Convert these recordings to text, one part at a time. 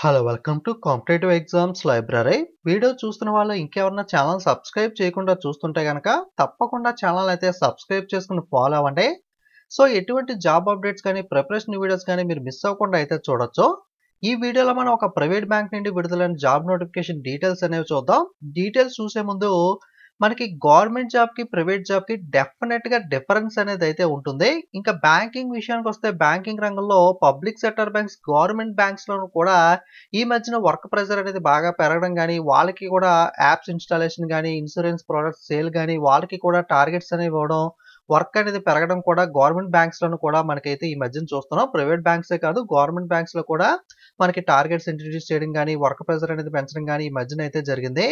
hello welcome to competitive exams library video చూస్తున్న వాళ్ళు ఇంకెవరన్నా ఛానల్ సబ్స్క్రైబ్ చేయకుండా చూస్తుంటే కనుక తప్పకుండా ఛానల్ అయితే సబ్స్క్రైబ్ చేసుకుని ఫాలో అవ్వండి సో ఎటువంటి జాబ్ అప్డేట్స్ కానీ ప్రిపరేషన్ వీడియోస్ కానీ మీరు మిస్ అవ్వకుండా అయితే చూడొచ్చు ఈ వీడియోలో మనం ఒక ప్రైవేట్ బ్యాంక్ నుండి విడుదలైన జాబ్ నోటిఫికేషన్ డీటెయిల్స్ అనేవి చూద్దాం డీటెయిల్స్ చూసే ముందు మనకి గవర్నమెంట్ జాబ్ కి ప్రైవేట్ జాబ్ డెఫినెట్ డెఫినెట్గా డిఫరెన్స్ అనేది అయితే ఉంటుంది ఇంకా బ్యాంకింగ్ విషయానికి వస్తే బ్యాంకింగ్ రంగంలో public sector banks government banks లోనూ కూడా ఈ మధ్యన వర్క్ ప్రెజర్ అనేది బాగా పెరగడం కానీ వాళ్ళకి కూడా యాప్స్ ఇన్స్టాలేషన్ కానీ ఇన్సూరెన్స్ ప్రొడక్ట్స్ సేల్ కానీ వాళ్ళకి కూడా టార్గెట్స్ అనేవి ఇవ్వడం వర్క్ అనేది పెరగడం కూడా గవర్నమెంట్ బ్యాంక్స్ లోను కూడా మనకైతే ఈ మధ్యన చూస్తున్నాం ప్రైవేట్ ఏ కాదు గవర్నమెంట్ బ్యాంక్స్ లో కూడా మనకి టార్గెట్స్ ఇంట్రడ్యూస్ చేయడం కానీ వర్క్ ప్రెజర్ అనేది పెంచడం కానీ ఈ మధ్యన అయితే జరిగింది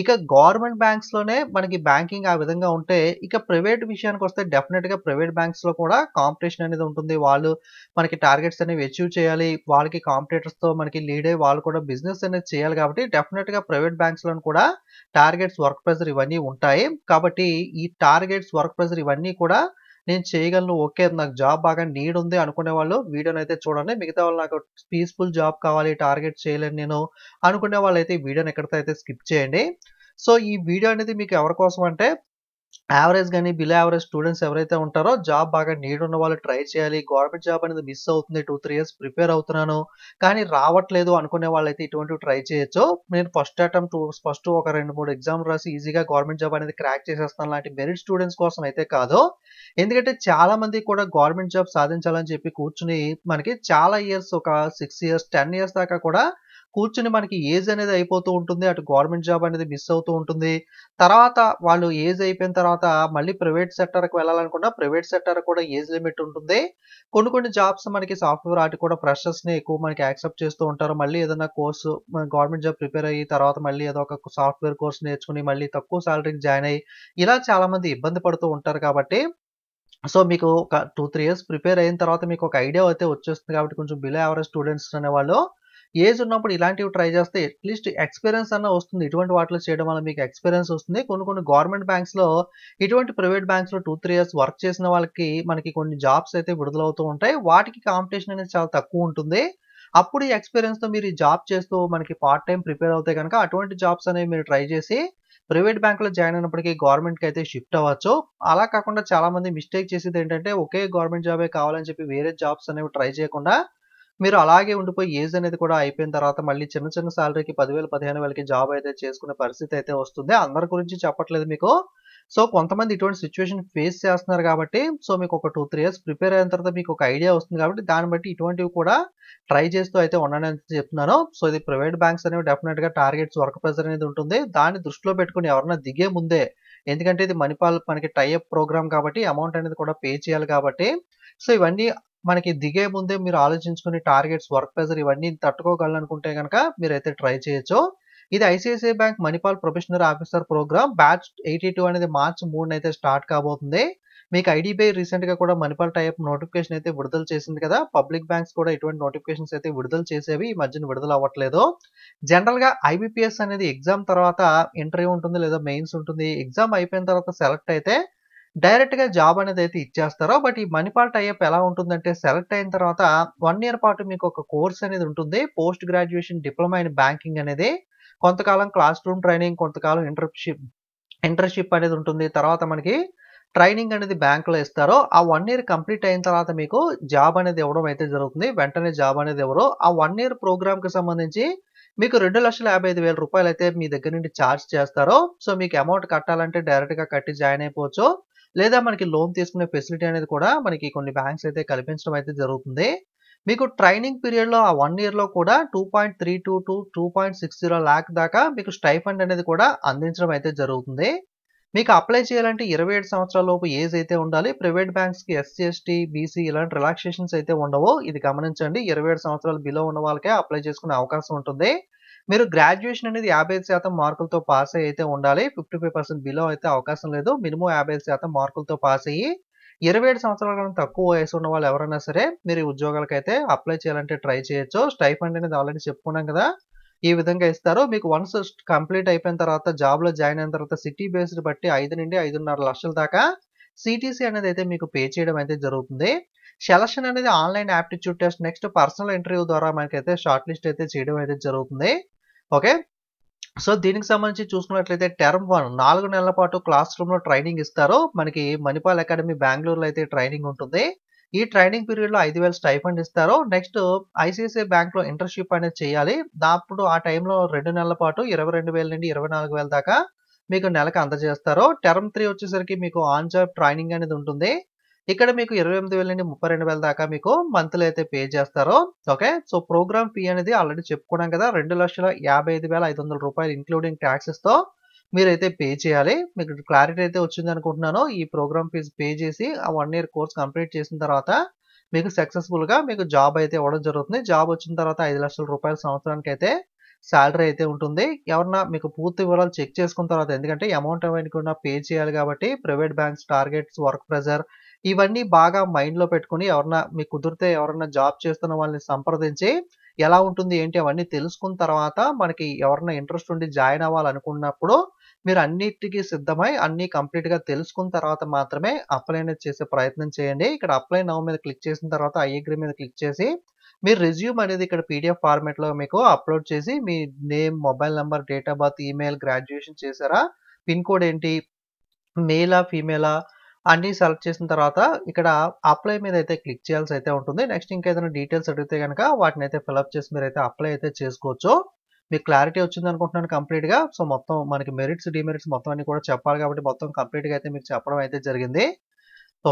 ఇక గవర్నమెంట్ బ్యాంక్స్ లోనే మనకి బ్యాంకింగ్ ఆ విధంగా ఉంటే ఇక ప్రైవేట్ విషయానికి వస్తే డెఫినెట్ గా ప్రైవేట్ బ్యాంక్స్ లో కూడా కాంపిటీషన్ అనేది ఉంటుంది వాళ్ళు మనకి టార్గెట్స్ అనేవి అచీవ్ చేయాలి వాళ్ళకి కాంపిటేటర్స్ తో మనకి లీడ్ అయ్యి వాళ్ళు కూడా బిజినెస్ అనేది చేయాలి కాబట్టి డెఫినెట్ గా ప్రైవేట్ బ్యాంక్స్ లో కూడా టార్గెట్స్ వర్క్ ప్రెజర్ ఇవన్నీ ఉంటాయి కాబట్టి ఈ టార్గెట్స్ వర్క్ ప్రెజర్ ఇవన్నీ కూడా నేను చేయగలను ఓకే నాకు జాబ్ బాగా నీడ్ ఉంది అనుకునే వాళ్ళు వీడియోని అయితే చూడండి మిగతా వాళ్ళు నాకు పీస్ఫుల్ జాబ్ కావాలి టార్గెట్ చేయలేను నేను అనుకునే వాళ్ళు అయితే వీడియోని ఎక్కడితో అయితే స్కిప్ చేయండి సో ఈ వీడియో అనేది మీకు ఎవరి కోసం అంటే యావరేజ్ కానీ బిలో యావరేజ్ స్టూడెంట్స్ ఎవరైతే ఉంటారో జాబ్ బాగా నీడ్ ఉన్న వాళ్ళు ట్రై చేయాలి గవర్నమెంట్ జాబ్ అనేది మిస్ అవుతుంది టూ త్రీ ఇయర్స్ ప్రిపేర్ అవుతున్నాను కానీ రావట్లేదు అనుకునే వాళ్ళైతే ఇటువంటి ట్రై చేయొచ్చు నేను ఫస్ట్ అటెంప్ట్ ఫస్ట్ ఒక రెండు మూడు ఎగ్జామ్ రాసి ఈజీగా గవర్నమెంట్ జాబ్ అనేది క్రాక్ చేసేస్తాను లాంటి మెరిట్ స్టూడెంట్స్ కోసం అయితే కాదు ఎందుకంటే చాలా మంది కూడా గవర్నమెంట్ జాబ్ సాధించాలని చెప్పి కూర్చుని మనకి చాలా ఇయర్స్ ఒక సిక్స్ ఇయర్స్ టెన్ ఇయర్స్ దాకా కూడా కూర్చుని మనకి ఏజ్ అనేది అయిపోతూ ఉంటుంది అటు గవర్నమెంట్ జాబ్ అనేది మిస్ అవుతూ ఉంటుంది తర్వాత వాళ్ళు ఏజ్ అయిపోయిన తర్వాత మళ్ళీ ప్రైవేట్ సెక్టర్కి వెళ్ళాలనుకున్నా ప్రైవేట్ సెక్టర్ కూడా ఏజ్ లిమిట్ ఉంటుంది కొన్ని కొన్ని జాబ్స్ మనకి సాఫ్ట్వేర్ వాటికి కూడా ప్రెషర్స్ని ఎక్కువ మనకి యాక్సెప్ట్ చేస్తూ ఉంటారు మళ్ళీ ఏదైనా కోర్సు గవర్నమెంట్ జాబ్ ప్రిపేర్ అయ్యి తర్వాత మళ్ళీ ఏదో ఒక సాఫ్ట్వేర్ కోర్స్ నేర్చుకుని మళ్ళీ తక్కువ శాలరీకి జాయిన్ అయ్యి ఇలా చాలామంది ఇబ్బంది పడుతూ ఉంటారు కాబట్టి సో మీకు ఒక టూ త్రీ ఇయర్స్ ప్రిపేర్ అయిన తర్వాత మీకు ఒక ఐడియా అయితే వచ్చేస్తుంది కాబట్టి కొంచెం బిలో యావరేజ్ స్టూడెంట్స్ అనేవాళ్ళు ఏజ్ ఉన్నప్పుడు ఇలాంటివి ట్రై చేస్తే అట్లీస్ట్ ఎక్స్పీరియన్స్ అన్న వస్తుంది ఇటువంటి వాటిలో చేయడం వల్ల మీకు ఎక్స్పీరియన్స్ వస్తుంది కొన్ని కొన్ని గవర్నమెంట్ బ్యాంక్స్లో ఇటువంటి ప్రైవేట్ బ్యాంక్స్లో టూ త్రీ ఇయర్స్ వర్క్ చేసిన వాళ్ళకి మనకి కొన్ని జాబ్స్ అయితే విడుదలవుతూ ఉంటాయి వాటికి కాంపిటీషన్ అనేది చాలా తక్కువ ఉంటుంది అప్పుడు ఈ ఎక్స్పీరియన్స్తో మీరు ఈ జాబ్ చేస్తూ మనకి పార్ట్ టైం ప్రిపేర్ అవుతాయి కనుక అటువంటి జాబ్స్ అనేవి మీరు ట్రై చేసి ప్రైవేట్ బ్యాంకులో జాయిన్ అయినప్పటికీ గవర్నమెంట్కి అయితే షిఫ్ట్ అవ్వచ్చు అలా కాకుండా చాలామంది మిస్టేక్ చేసేది ఏంటంటే ఒకే గవర్నమెంట్ జాబే కావాలని చెప్పి వేరే జాబ్స్ అనేవి ట్రై చేయకుండా మీరు అలాగే ఉండిపోయి ఏజ్ అనేది కూడా అయిపోయిన తర్వాత మళ్ళీ చిన్న చిన్న శాలరీకి పదివేలు పదిహేను వేలకి జాబ్ అయితే చేసుకునే పరిస్థితి అయితే వస్తుంది అందరి గురించి చెప్పట్లేదు మీకు సో కొంతమంది ఇటువంటి సిచ్యువేషన్ ఫేస్ చేస్తున్నారు కాబట్టి సో మీకు ఒక టూ త్రీ ఇయర్స్ ప్రిపేర్ అయిన తర్వాత మీకు ఒక ఐడియా వస్తుంది కాబట్టి దాన్ని బట్టి ఇటువంటివి కూడా ట్రై చేస్తూ అయితే ఉండండి అని చెప్తున్నాను సో ఇది ప్రైవేట్ బ్యాంక్స్ అనేవి డెఫినెట్ గా టార్గెట్స్ వర్క్ ప్రెజర్ అనేది ఉంటుంది దాన్ని దృష్టిలో పెట్టుకుని ఎవరైనా దిగే ముందే ఎందుకంటే ఇది మణిపాల్ మనకి టైఅప్ ప్రోగ్రామ్ కాబట్టి అమౌంట్ అనేది కూడా పే చేయాలి కాబట్టి సో ఇవన్నీ మనకి దిగే ముందే మీరు ఆలోచించుకుని టార్గెట్స్ వర్క్ ప్రెజర్ ఇవన్నీ తట్టుకోగలనుకుంటే కనుక మీరైతే ట్రై చేయొచ్చు ఇది ICICI bank Manipal professional officer program batch eighty two అనేది మార్చ్ మూడు అయితే స్టార్ట్ కాబోతుంది మీకు ఐడిబిఐ గా కూడా మణిపాల్ టైప్ నోటిఫికేషన్ అయితే విడుదల చేసింది కదా పబ్లిక్ బ్యాంక్స్ కూడా ఇటువంటి నోటిఫికేషన్స్ అయితే విడుదల చేసేవి ఈ మధ్యన విడుదల అవ్వట్లేదు జనరల్ గా ఐబిపిఎస్ అనేది ఎగ్జామ్ తర్వాత ఇంటర్వ్యూ ఉంటుంది లేదా మెయిన్స్ ఉంటుంది ఎగ్జామ్ అయిపోయిన తర్వాత సెలెక్ట్ అయితే డైరెక్ట్గా జాబ్ అనేది అయితే ఇచ్చేస్తారో బట్ ఈ మనీ పార్ట్ టైప్ ఎలా ఉంటుందంటే సెలెక్ట్ అయిన తర్వాత వన్ ఇయర్ పాటు మీకు ఒక కోర్స్ అనేది ఉంటుంది post graduation diploma in banking అనేది కొంతకాలం క్లాస్ రూమ్ ట్రైనింగ్ కొంతకాలం ఇంటర్షిప్ ఇంటర్షిప్ అనేది ఉంటుంది తర్వాత మనకి ట్రైనింగ్ అనేది బ్యాంకులో ఇస్తారో ఆ వన్ ఇయర్ కంప్లీట్ అయిన తర్వాత మీకు జాబ్ అనేది ఇవ్వడం అయితే జరుగుతుంది వెంటనే జాబ్ అనేది ఇవ్వరు ఆ వన్ ఇయర్ కి సంబంధించి మీకు రెండు లక్షల యాభై ఐదు వేల రూపాయలు అయితే మీ దగ్గర నుండి ఛార్జ్ చేస్తారో సో మీకు అమౌంట్ కట్టాలంటే డైరెక్ట్గా కట్టి జాయిన్ అయిపోవచ్చు లేదా మనకి లోన్ తీసుకునే ఫెసిలిటీ అనేది కూడా మనకి కొన్ని బ్యాంక్స్ అయితే కల్పించడం అయితే జరుగుతుంది మీకు ట్రైనింగ్ పీరియడ్లో ఆ వన్ ఇయర్లో కూడా two point three two two two point six zero lakh దాకా మీకు స్టైఫండ్ అనేది కూడా అందించడం అయితే జరుగుతుంది మీకు అప్లై చేయాలంటే ఇరవై ఏడు సంవత్సరాల లోపు ఏజ్ అయితే ఉండాలి ప్రైవేట్ బ్యాంక్స్కి ఎస్సీ ఎస్టీ బీసీ ఇలాంటి రిలాక్సేషన్స్ అయితే ఉండవు ఇది గమనించండి ఇరవై ఏడు సంవత్సరాలు బిలో ఉన్న వాళ్ళకే అప్లై చేసుకునే అవకాశం ఉంటుంది మీరు గ్రాడ్యుయేషన్ అనేది యాభై ఐదు శాతం మార్కులతో పాస్ అయ్యి అయితే ఉండాలి ఫిఫ్టీ ఫైవ్ పర్సెంట్ బిలో అయితే అవకాశం లేదు మినిమం యాభై శాతం మార్కులతో పాస్ అయ్యి ఇరవై ఏడు సంవత్సరాల కన్నా తక్కువ వయసు ఉన్న వాళ్ళు ఎవరైనా సరే మీరు ఉద్యోగాలకైతే అప్లై చేయాలంటే ట్రై చేయొచ్చు స్టైఫండ్ అనేది ఆల్రెడీ చెప్పుకున్నాం కదా ఈ విధంగా ఇస్తారు మీకు వన్స్ కంప్లీట్ అయిపోయిన తర్వాత జాబ్లో జాయిన్ అయిన తర్వాత సిటీ బేస్డ్ బట్టి ఐదు నుండి ఐదున్నర లక్షల దాకా సిటీసీ అనేది అయితే మీకు పే చేయడం అయితే జరుగుతుంది సెలక్షన్ అనేది online aptitude test next personal interview ద్వారా మనకైతే షార్ట్ లిస్ట్ అయితే చేయడం అయితే జరుగుతుంది ఓకే సో దీనికి సంబంధించి చూసుకున్నట్లయితే టర్మ్ వన్ నాలుగు నెలల పాటు క్లాస్ రూమ్లో ట్రైనింగ్ ఇస్తారు మనకి మణిపాల్ అకాడమీ బెంగళూరులో అయితే ట్రైనింగ్ ఉంటుంది ఈ ట్రైనింగ్ పీరియడ్లో ఐదు వేలు స్టైఫండ్ ఇస్తారు నెక్స్ట్ ఐసిఐసిఐ బ్యాంక్లో ఇంటర్న్షిప్ అనేది చేయాలి అప్పుడు ఆ టైంలో రెండు నెలల పాటు ఇరవై రెండు వేల నుండి ఇరవై నాలుగు వేల దాకా మీకు నెలకు అందజేస్తారు టర్మ్ త్రీ వచ్చేసరికి మీకు ఆన్ జాబ్ ట్రైనింగ్ అనేది ఉంటుంది ఇక్కడ మీకు ఇరవై ఎనిమిది వేల నుండి ముప్పై రెండు వేల దాకా మీకు మంత్లీ అయితే పే చేస్తారు ఓకే సో ప్రోగ్రామ్ ఫీ అనేది ఆల్రెడీ చెప్పుకున్నాం కదా రెండు లక్షల యాభై ఐదు వేల ఐదు వందల రూపాయలు ఇంక్లూడింగ్ ట్యాక్సెస్తో మీరైతే పే చేయాలి మీకు క్లారిటీ అయితే వచ్చింది అనుకుంటున్నాను ఈ ప్రోగ్రామ్ ఫీజు పే చేసి ఆ వన్ ఇయర్ కోర్స్ కంప్లీట్ చేసిన తర్వాత మీకు సక్సెస్ఫుల్గా మీకు జాబ్ అయితే ఇవ్వడం జరుగుతుంది జాబ్ వచ్చిన తర్వాత ఐదు లక్షల రూపాయల సంవత్సరానికి అయితే శాలరీ అయితే ఉంటుంది ఎవరన్నా మీకు పూర్తి వివరాలు చెక్ చేసుకున్న తర్వాత ఎందుకంటే అమౌంట్ ఏమైనా పే చేయాలి కాబట్టి private banks targets work pressure ఇవన్నీ బాగా మైండ్లో పెట్టుకుని ఎవరన్నా మీకు కుదిరితే ఎవరన్నా జాబ్ చేస్తున్న వాళ్ళని సంప్రదించి ఎలా ఉంటుంది ఏంటి అవన్నీ తెలుసుకున్న తర్వాత మనకి ఎవరన్నా ఇంట్రెస్ట్ ఉండి జాయిన్ అవ్వాలనుకున్నప్పుడు మీరు అన్నిటికీ సిద్ధమై కంప్లీట్ కంప్లీట్గా తెలుసుకున్న తర్వాత మాత్రమే అప్లై అనేది చేసే ప్రయత్నం చేయండి ఇక్కడ అప్లై నవ్ మీద క్లిక్ చేసిన తర్వాత ఐ అగ్రీ మీద క్లిక్ చేసి మీరు రెజ్యూమ్ అనేది ఇక్కడ పీడిఎఫ్ లో మీకు అప్లోడ్ చేసి మీ name mobile number date of birth email graduation చేశారా పిన్ కోడ్ ఏంటి మేలా ఫీమేలా అన్ని సెలెక్ట్ చేసిన తర్వాత ఇక్కడ అప్లై మీద అయితే క్లిక్ చేయాల్సి అయితే ఉంటుంది నెక్స్ట్ ఇంకేదైనా డీటెయిల్స్ అడిగితే కనుక వాటిని అయితే ఫిలప్ చేసి మీరు అయితే అప్లై అయితే చేసుకోవచ్చు మీకు క్లారిటీ వచ్చింది అనుకుంటున్నాను కంప్లీట్గా సో మొత్తం మనకి మెరిట్స్ డిమెరిట్స్ మొత్తం అన్ని కూడా చెప్పాలి కాబట్టి మొత్తం గా అయితే మీకు చెప్పడం అయితే జరిగింది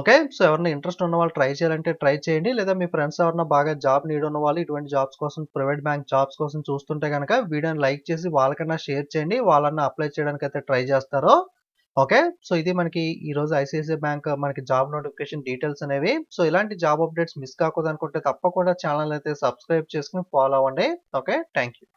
ఓకే సో ఎవరైనా ఇంట్రెస్ట్ ఉన్న వాళ్ళు ట్రై చేయాలంటే ట్రై చేయండి లేదా మీ ఫ్రెండ్స్ ఎవరైనా బాగా జాబ్ నీడ్ ఉన్న వాళ్ళు ఇటువంటి జాబ్స్ కోసం ప్రైవేట్ బ్యాంక్ జాబ్స్ కోసం చూస్తుంటే కనుక వీడియోని లైక్ చేసి వాళ్ళకన్నా షేర్ చేయండి వాళ్ళన్నా అప్లై చేయడానికి అయితే ట్రై చేస్తారు ఓకే సో ఇది మనకి ఈ రోజు ఐసిఐసిఐ బ్యాంక్ మనకి జాబ్ నోటిఫికేషన్ డీటెయిల్స్ అనేవి సో ఇలాంటి జాబ్ అప్డేట్స్ మిస్ కాకూడదు అనుకుంటే తప్పకుండా ఛానల్ అయితే సబ్స్క్రైబ్ చేసుకుని ఫాలో అవ్వండి ఓకే థ్యాంక్ యూ